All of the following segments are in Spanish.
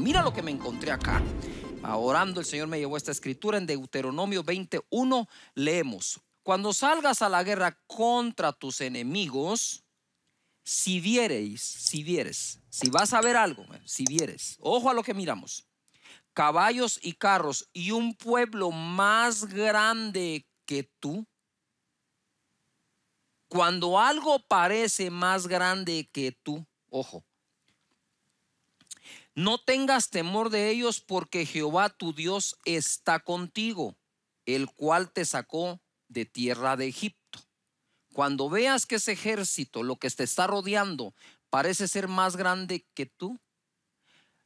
Mira lo que me encontré acá. Orando, el Señor me llevó esta escritura en Deuteronomio 21. Leemos, cuando salgas a la guerra contra tus enemigos, si viereis, si vieres, si vas a ver algo, si vieres, ojo a lo que miramos, caballos y carros y un pueblo más grande que tú, cuando algo parece más grande que tú, ojo, no tengas temor de ellos porque Jehová tu Dios está contigo, el cual te sacó de tierra de Egipto. Cuando veas que ese ejército, lo que te está rodeando, parece ser más grande que tú,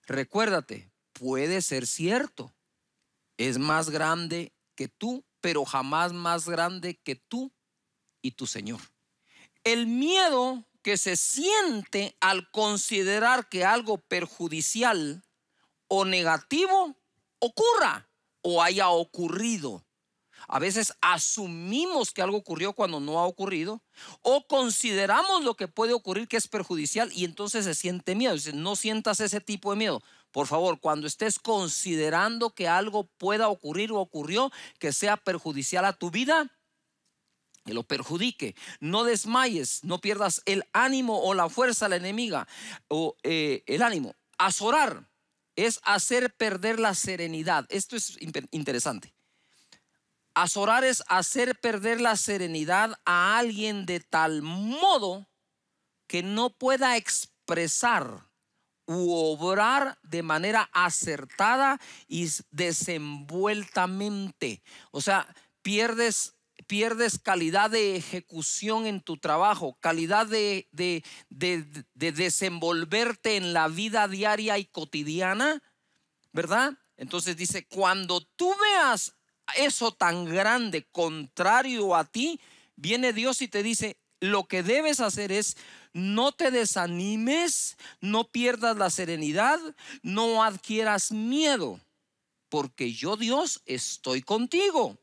recuérdate, puede ser cierto, es más grande que tú, pero jamás más grande que tú y tu Señor. El miedo que se siente al considerar que algo perjudicial o negativo ocurra o haya ocurrido. A veces asumimos que algo ocurrió cuando no ha ocurrido o consideramos lo que puede ocurrir que es perjudicial y entonces se siente miedo. Dice, no sientas ese tipo de miedo. Por favor, cuando estés considerando que algo pueda ocurrir o ocurrió que sea perjudicial a tu vida, que lo perjudique. No desmayes, no pierdas el ánimo o la fuerza a la enemiga o eh, el ánimo. Azorar es hacer perder la serenidad. Esto es interesante. Azorar es hacer perder la serenidad a alguien de tal modo que no pueda expresar u obrar de manera acertada y desenvueltamente. O sea, pierdes pierdes calidad de ejecución en tu trabajo, calidad de, de, de, desenvolverte en la vida diaria y cotidiana, ¿verdad? Entonces dice, cuando tú veas eso tan grande, contrario a ti, viene Dios y te dice, lo que debes hacer es no te desanimes, no pierdas la serenidad, no adquieras miedo, porque yo Dios estoy contigo.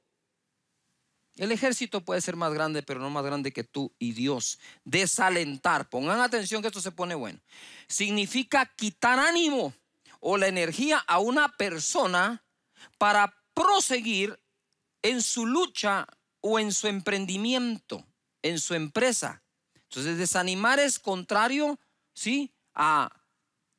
El ejército puede ser más grande, pero no más grande que tú y Dios. Desalentar, pongan atención que esto se pone bueno. Significa quitar ánimo o la energía a una persona para proseguir en su lucha o en su emprendimiento, en su empresa. Entonces, desanimar es contrario, ¿sí? A,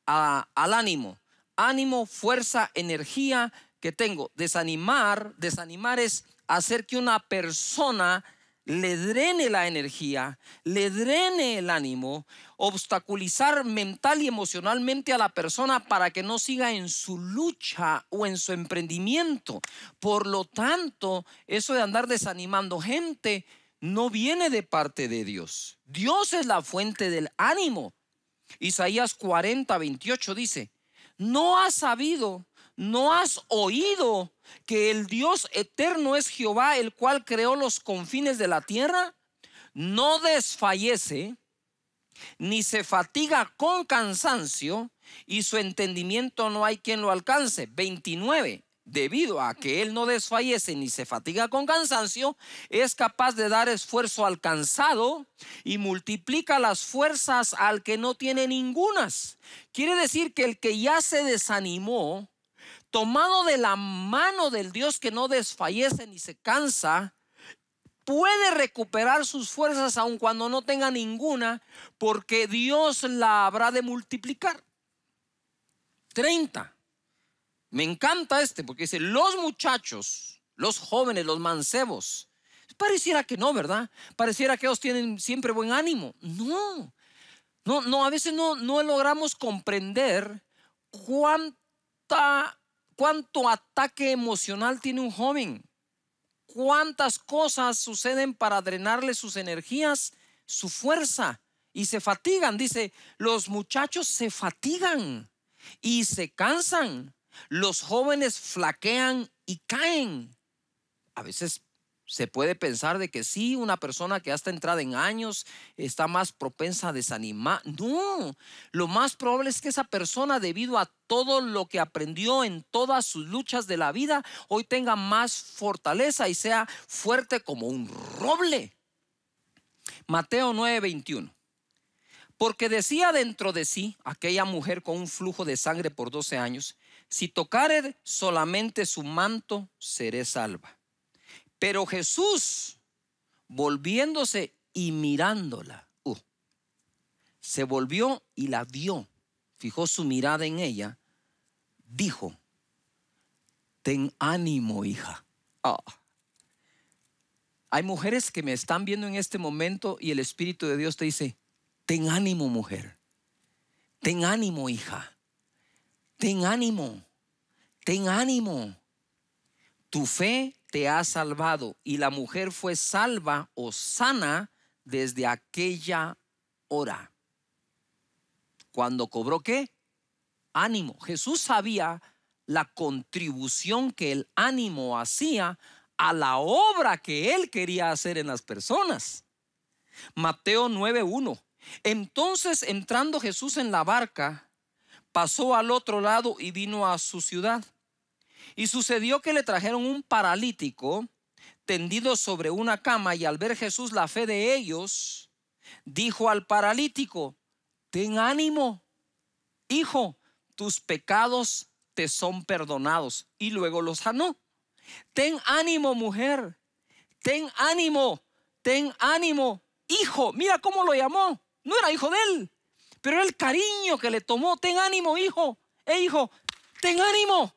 al ánimo. Ánimo, fuerza, energía que tengo. Desanimar, desanimar es hacer que una persona le drene la energía, le drene el ánimo, obstaculizar mental y emocionalmente a la persona para que no siga en su lucha o en su emprendimiento. Por lo tanto, eso de andar desanimando gente no viene de parte de Dios. Dios es la fuente del ánimo. Isaías 40, 28 dice, no ha sabido ¿No has oído que el Dios eterno es Jehová, el cual creó los confines de la tierra? No desfallece, ni se fatiga con cansancio, y su entendimiento no hay quien lo alcance. 29. Debido a que él no desfallece ni se fatiga con cansancio, es capaz de dar esfuerzo alcanzado y multiplica las fuerzas al que no tiene ningunas. Quiere decir que el que ya se desanimó, tomado de la mano del Dios que no desfallece ni se cansa, puede recuperar sus fuerzas aun cuando no tenga ninguna, porque Dios la habrá de multiplicar. 30. Me encanta este, porque dice, los muchachos, los jóvenes, los mancebos. Pareciera que no, ¿verdad? Pareciera que ellos tienen siempre buen ánimo. No, no, no, a veces no, no logramos comprender cuánta ¿Cuánto ataque emocional tiene un joven? ¿Cuántas cosas suceden para drenarle sus energías, su fuerza? Y se fatigan, dice, los muchachos se fatigan y se cansan. Los jóvenes flaquean y caen. A veces se puede pensar de que sí, una persona que hasta entrada en años está más propensa a desanimar. No, lo más probable es que esa persona, debido a todo lo que aprendió en todas sus luchas de la vida, hoy tenga más fortaleza y sea fuerte como un roble. Mateo 9:21. Porque decía dentro de sí aquella mujer con un flujo de sangre por 12 años, si tocare solamente su manto, seré salva. Pero Jesús, volviéndose y mirándola, uh, se volvió y la vio, fijó su mirada en ella, dijo, ten ánimo, hija. Ah. Hay mujeres que me están viendo en este momento y el Espíritu de Dios te dice, ten ánimo mujer, ten ánimo hija, ten ánimo, ten ánimo. Tu fe te ha salvado. Y la mujer fue salva o sana desde aquella hora. Cuando cobró qué? Ánimo. Jesús sabía la contribución que el ánimo hacía a la obra que él quería hacer en las personas. Mateo 9.1. Entonces entrando Jesús en la barca, pasó al otro lado y vino a su ciudad. Y sucedió que le trajeron un paralítico tendido sobre una cama y al ver Jesús la fe de ellos, dijo al paralítico, ten ánimo, hijo, tus pecados te son perdonados. Y luego los sanó. Ten ánimo, mujer, ten ánimo, ten ánimo, hijo. Mira cómo lo llamó. No era hijo de él, pero el cariño que le tomó. Ten ánimo, hijo. e hijo, ten ánimo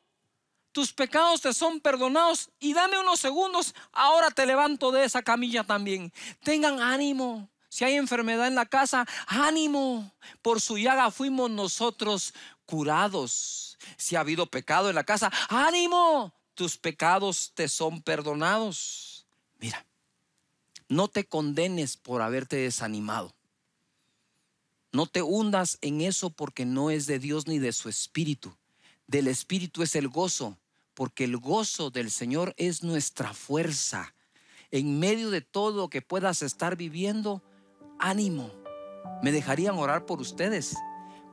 tus pecados te son perdonados y dame unos segundos, ahora te levanto de esa camilla también. Tengan ánimo. Si hay enfermedad en la casa, ánimo. Por su llaga fuimos nosotros curados. Si ha habido pecado en la casa, ánimo. Tus pecados te son perdonados. Mira, no te condenes por haberte desanimado. No te hundas en eso porque no es de Dios ni de su espíritu. Del espíritu es el gozo, porque el gozo del Señor es nuestra fuerza. En medio de todo que puedas estar viviendo, ánimo. Me dejarían orar por ustedes.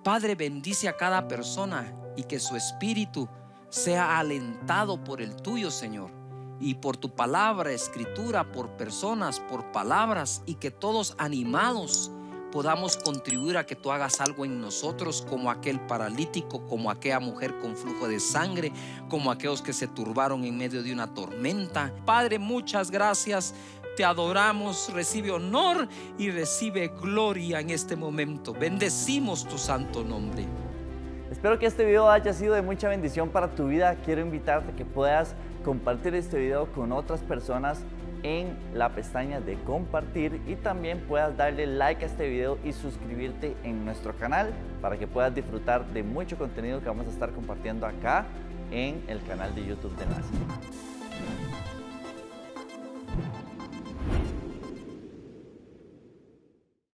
Padre, bendice a cada persona y que su espíritu sea alentado por el tuyo, Señor, y por tu palabra, escritura, por personas, por palabras, y que todos animados podamos contribuir a que tú hagas algo en nosotros, como aquel paralítico, como aquella mujer con flujo de sangre, como aquellos que se turbaron en medio de una tormenta. Padre, muchas gracias. Te adoramos, recibe honor y recibe gloria en este momento. Bendecimos tu santo nombre. Espero que este video haya sido de mucha bendición para tu vida. Quiero invitarte a que puedas compartir este video con otras personas en la pestaña de compartir y también puedas darle like a este video y suscribirte en nuestro canal para que puedas disfrutar de mucho contenido que vamos a estar compartiendo acá en el canal de YouTube de NASA.